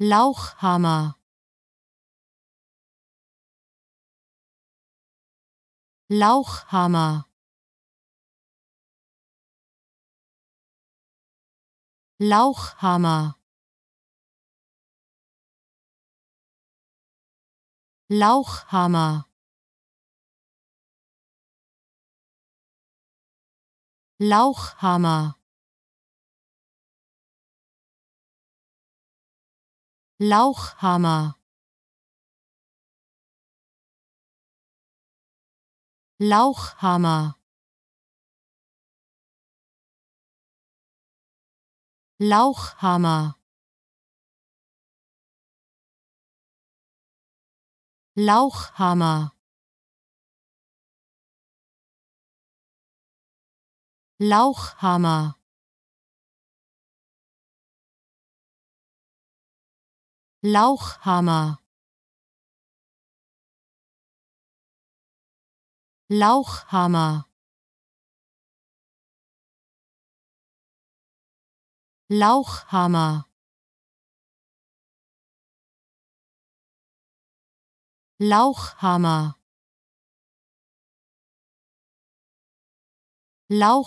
Lauchhammer Lauchhammer Lauchhammer Lauchhammer Lauchhammer Lauchhammer Lauchhammer Lauchhammer Lauchhammer Lauchhammer Lauchhammer Lauchhammer Lauchhammer Lauchhammer Lauch